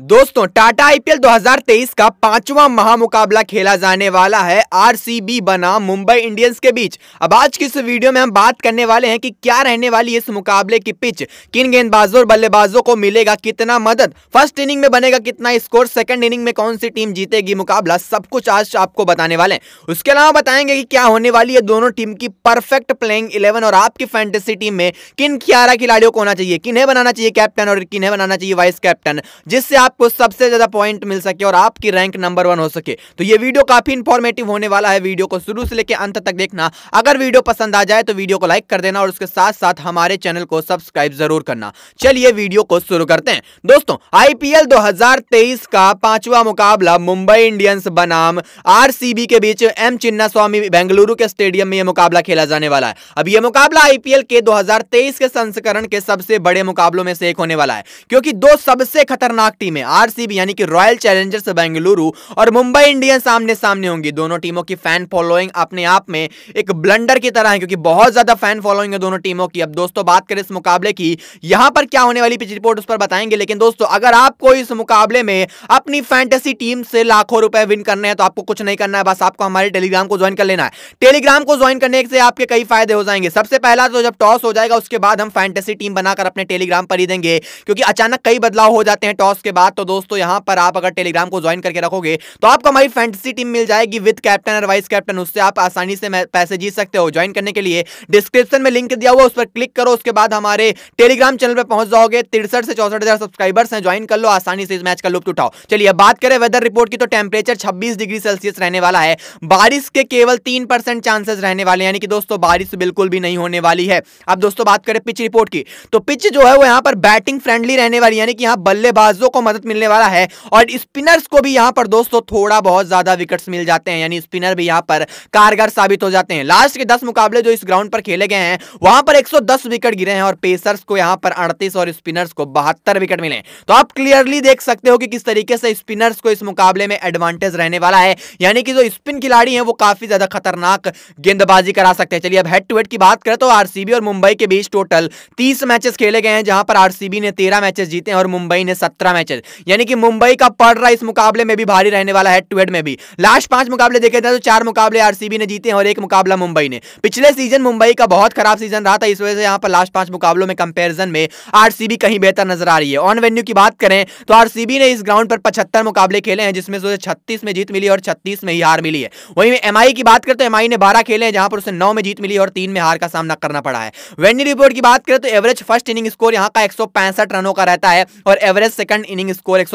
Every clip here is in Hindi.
दोस्तों टाटा आईपीएल 2023 का पांचवा महामुकाबला खेला जाने वाला है आरसीबी बना मुंबई इंडियंस के बीच अब आज की इस वीडियो में हम बात करने वाले हैं कि क्या रहने वाली इस मुकाबले की पिच किन गेंदबाजों और बल्लेबाजों को मिलेगा कितना मदद फर्स्ट इनिंग में बनेगा कितना स्कोर सेकंड इनिंग में कौन सी टीम जीतेगी मुकाबला सब कुछ आज आपको बताने वाले हैं उसके अलावा बताएंगे कि क्या होने वाली है दोनों टीम की परफेक्ट प्लेइंग इलेवन और आपकी फैंटेसी टीम में किन ग्यारह खिलाड़ियों को होना चाहिए किन्हें बनाना चाहिए कैप्टन और किन्हें बनाना चाहिए वाइस कैप्टन जिससे आपको सबसे ज्यादा पॉइंट मिल सके और आपकी रैंक नंबर वन हो सके तो ये वीडियो काफी इंफॉर्मेटिव होने वाला है वीडियो को शुरू से लेकर अंत तक देखना अगर वीडियो पसंद आ जाए तो वीडियो को लाइक कर देना और उसके साथ साथ हमारे चैनल को सब्सक्राइब जरूर करना चलिए वीडियो को शुरू करते हैं दोस्तों आईपीएल दो का पांचवा मुकाबला मुंबई इंडियंस बनाम आर के बीच एम चिन्ना स्वामी बेंगलुरु के स्टेडियम में यह मुकाबला खेला जाने वाला है अब यह मुकाबला आईपीएल के 2023 के संस्करण के सबसे बड़े मुकाबलों में से एक होने वाला है क्योंकि दो सबसे खतरनाक टीम में आरसीबी यानी कि रॉयल चैलेंजर्स बेंगलुरु और मुंबई इंडियंस आमने सामने होंगी दोनों टीमों की फैन फॉलोइंग अपने आप में एक ब्लंडर की तरह है क्योंकि बहुत ज्यादा फैन फॉलोइंग है दोनों टीमों की अब दोस्तों बात करें इस मुकाबले की यहां पर क्या होने वाली पिच रिपोर्ट उस पर बताएंगे लेकिन दोस्तों अगर आपको इस मुकाबले में अपनी फैंटेसी टीम से लाखों रुपए विन करने हैं तो आपको कुछ नहीं करना है बस आपको हमारे टेलीग्राम को ज्वाइन कर लेना है टेलीग्राम को ज्वाइन करने से आपके कई फायदे हो जाएंगे सबसे पहला तो जब टॉस हो जाएगा उसके बाद हम फैंटेसी टीम बनाकर अपने टेलीग्राम पर ही देंगे क्योंकि अचानक कई बदलाव हो जाते हैं टॉस के बाद बात तो दोस्तों यहां पर आप अगर टेलीग्राम को ज्वाइन करके रखोगे तो आपको हमारी फैंटेसी टीम मिल जाएगी विद कैप्टन और वाइस कैप्टन उससे आप आसानी से पैसे जीत सकते हो ज्वाइन करने के लिए डिस्क्रिप्शन में लिंक दिया हुआ उस पर क्लिक करो उसके बाद हमारे टेलीग्राम चैनल पर पहुंच जाओगे तिरसठ से चौसठ सब्सक्राइबर्स हैं ज्वाइन कर लो आसानी से इस मैच का लुप्त उठाओ चलिए बात करें वेदर रिपोर्ट की तो टेम्परेचर छब्बीस डिग्री सेल्सियस रहने वाला है बारिश के केवल तीन चांसेस रहने वाले यानी कि दोस्तों बारिश बिल्कुल भी नहीं होने वाली है अब दोस्तों बात करें पिच रिपोर्ट की तो पिच जो है वो यहाँ पर बैटिंग फ्रेंडली रहने वाली यानी कि यहाँ बल्लेबाजों को इजाजत मिलने वाला है और स्पिनर्स को भी यहाँ पर दोस्तों थोड़ा बहुत ज्यादा विकेट मिल जाते हैं यानी स्पिनर भी यहां पर कारगर साबित हो जाते हैं लास्ट के दस मुकाबले जो इस ग्राउंड पर खेले गए हैं वहां पर एक विकेट गिरे हैं और पेसर्स को यहां पर अड़तीस और स्पिनर्स को बहत्तर विकेट मिले तो आप क्लियरली देख सकते हो कि किस तरीके से स्पिनर्स को इस मुकाबले में एडवांटेज रहने वाला है यानी कि जो स्पिन खिलाड़ी है वो काफी ज्यादा खतरनाक गेंदबाजी करा सकते हैं चलिए अब हेड टू हेड की बात करें तो आरसीबी और मुंबई के बीच टोटल तीस मैचेस खेले गए हैं जहां पर आरसीबी ने तेरह मैचेस जीते हैं और मुंबई ने सत्रह मैचेस यानी कि मुंबई का पड़ रहा इस मुकाबले में भी भारी रहने वाला हेड टू हेड में भी लास्ट पांच मुकाबले देखे थे तो चार मुकाबले आरसीबी ने जीते हैं और एक मुकाबला मुंबई ने पिछले सीजन मुंबई का बहुत खराब सीजन रहा था इस वजह से यहां पर लास्ट पांच मुकाबलों में कंपेरिजन में आरसीबी कहीं बेहतर नजर आ रही है ऑन वेन्यू की बात करें तो आरसीबी ने इस ग्राउंड पर पचहत्तर मुकाबले खेले हैं जिसमें से छत्तीस में जीत मिली और छत्तीस में ही हार मिली है वहीं एम की बात करें तो एम ने बारह खेले हैं जहां पर उसे नौ में जीत मिली और तीन में हार का सामना करना पड़ा है वेन्यू रिपोर्ट की बात करें तो एवरेज फर्स्ट इनिंग स्कोर यहां का एक रनों का रहता है और एवरेज सेकंड इनिंग स्कोर एक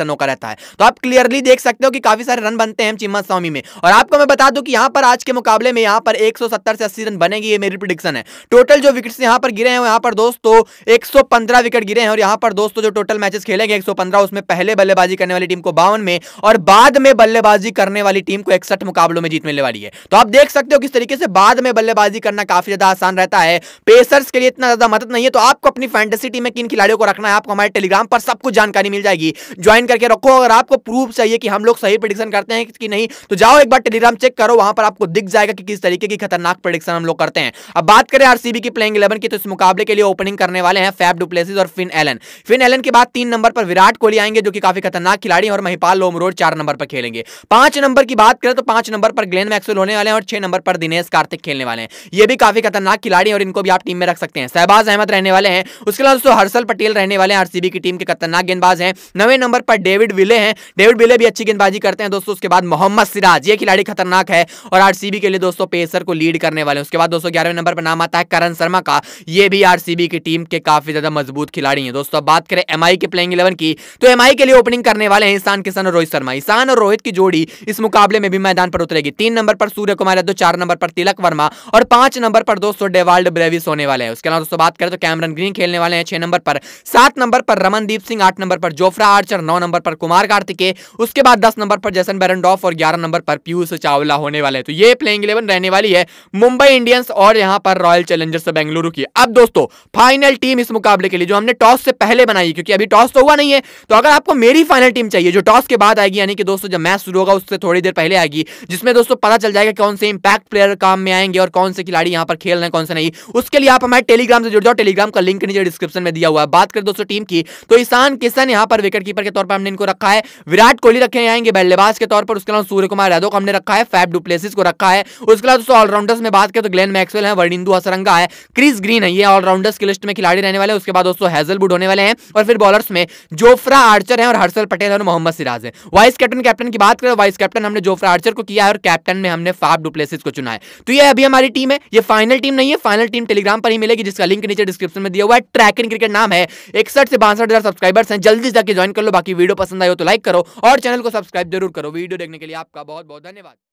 रनों का रहता है तो आप क्लियरली देख सकते हो कि काफी सारे रन बनते हैं चिम्मा स्वामी में और आपको मैं बता दूं कि यहाँ पर आज के मुकाबले में यहाँ पर 170 से 80 रन बनेगी ये मेरी प्रिडिक्शन है टोटल जो विकेट्स यहाँ पर गिरे हैं यहाँ पर दोस्तों 115 विकेट गिरे हैं और यहाँ पर दोस्तों जो टोटल मैचेस खेलेंगे 115 उसमें पहले बल्लेबाजी करने वाली टीम को बावन में और बाद में बल्लेबाजी करने वाली टीम को इकसठ मुकाबलों में जीत मिलने वाली है तो आप देख सकते हो किस तरीके से बाद में बल्लेबाजी करना काफी ज्यादा आसान रहता है पेसर्स के लिए इतना ज्यादा मदद नहीं है तो आपको अपनी फैंटेसी टीम में किन खिलाड़ियों को रखना है आपको हमारे टेलीग्राम पर सब कुछ जानकारी मिल जाएगी ज्वाइन करके रखो अगर आपको प्रूफ चाहिए कि हम लोग सही प्रडिक्शन करते हैं कि नहीं तो जाओ एक बार टेलीग्राम चेक करो वहां पर आपको दिख जाएगा कि किस तरीके की खतरनाक प्रडिक्शन हम लोग करते हैं अब बात करें आरसीबी की प्लेइंग इलेवन की तो इस मुकाबले के लिए ओपनिंग करने वाले हैं फैब डुप्लेसिस और फिन एलन फिन एलन के बाद तीन नंबर पर विराट कोहली आएंगे जो कि काफी खतरनाक खिलाड़ी और महिपाल लोमरोड चार नंबर पर खेलेंगे पांच नंबर की बात करें तो पांच नंबर पर ग्लेन मैक्सवेल होने वाले हैं और छह नंबर पर दिनेश कार्तिक खेलने वाले हैं ये भी काफी खतरनाक खिलाड़ी और इनको भी आप टीम में रख सकते हैं सहबाज अहमद रहने वाले हैं उसके अलावा दोस्तों हर्षल पटेल रहने वाले हैं आरसीबी की टीम के खतरनाक गेंदबाज हैं नवे नंबर पर डेविड विले हैं डेविड विले भी अच्छी गेंदबाजी करते हैं दोस्तों उसके बाद मोहम्मद सिराज ये खिलाड़ी खतरनाक है और आर के लिए दोस्तों पेसर को लीड करने वाले उसके बाद दोस्तों ग्यारहवें नंबर पर नाम आता है करण शर्मा का ये भी आर की टीम के काफी ज्यादा मजबूत खिलाड़ी है दोस्तों बात करें एम के प्लेइंग इलेवन की तो एम के लिए ओपनिंग करने वाले हैं ईशान किशन और रोहित शर्मा ईशान और रोहित की जोड़ी इस मुकाबले में भी मैदान पर उतरेगी तीन नंबर पर सूर्य कुमार यादव चार नंबर पर तिलक वर्मा और पांच नंबर पर दोस्तों डेवाल्ड ब्रेविस होने वाले हैं उसके अलावा दोस्तों बात करें तो कैमरन ग्रीन खेलने वाले हैं छह नंबर पर सात नंबर पर रमनदीप सिंह आठ नंबर पर पर जोफ्रा आर्चर नौ नंबर पर कुमार कार्तिकेय उसके बाद दस नंबर पर जैसन बैरनडॉफ और ग्यारह नंबर पर पीयूष चावला होने वाले तो ये प्लेइंग इलेवन रहने वाली है मुंबई इंडियंस और यहां पर रॉयल चैलेंजर्स बेंगलुरु की अब दोस्तों फाइनल टीम इस मुकाबले के लिए जो हमने टॉस से पहले बनाई क्योंकि अभी टॉस तो हुआ नहीं है तो अगर आपको मेरी फाइनल टीम चाहिए जो टॉस के बाद आएगी यानी कि दोस्तों जब मैच शुरू होगा उससे थोड़ी देर पहले आएगी जिसमें दोस्तों पता चल जाएगा कौन से इंपैक्ट प्लेयर काम में आएंगे और कौन से खिलाड़ी यहां पर खेल रहे हैं कौन से नहीं उसके लिए आप हमारे टेलीग्राम से जुड़ जाओ टेलीग्राम का लिंक नीचे डिस्क्रिप्शन में दिया हुआ है बात करें दोस्तों टीम की तो ईशान किशन यहाँ यहां पर विकेट कीपर के तौर पर हमने इनको रखा है विराट कोहली रखे जाएंगे बल्लेबाज के तौर पर उसके अलावा सूर्य कुमार यादव को हमने रखा है फैब डुप्लेसिस को रखा है उसके अलावा दोस्तों ऑलराउंडर्स में बात करें तो ग्लेन मैक्सवेल है वर्णिंदु असरंगा है क्रिस ग्रीन है ये ऑलराउंडर्स की लिस्ट में खिलाड़ी रहने वाले उसके बाद दोस्तों हैजलवुड होने वाले हैं और फिर बॉलर्स में जोफ्रा आर्चर है और हर्षल पटेल और मोहम्मद सिराज है वाइस कैप्टन कैप्टन की बात करें वाइस कैप्टन हमने जोफ्रा आर्चर को किया है और कैप्टन में हमने फैब डुप्लेसिस को चुना है तो ये अभी हमारी टीम है ये फाइनल टीम नहीं है फाइनल टीम टेलीग्राम पर ही मिलेगी जिसका लिंक नीचे डिस्क्रिप्शन में दिया हुआ है ट्रैक इन क्रिकेट नाम है इकसठ से बासठ सब्सक्राइबर्स हैं जल्दी प्लीज जाके ज्वाइन कर लो बाकी वीडियो पसंद आए हो तो लाइक करो और चैनल को सब्सक्राइब जरूर करो वीडियो देखने के लिए आपका बहुत बहुत धन्यवाद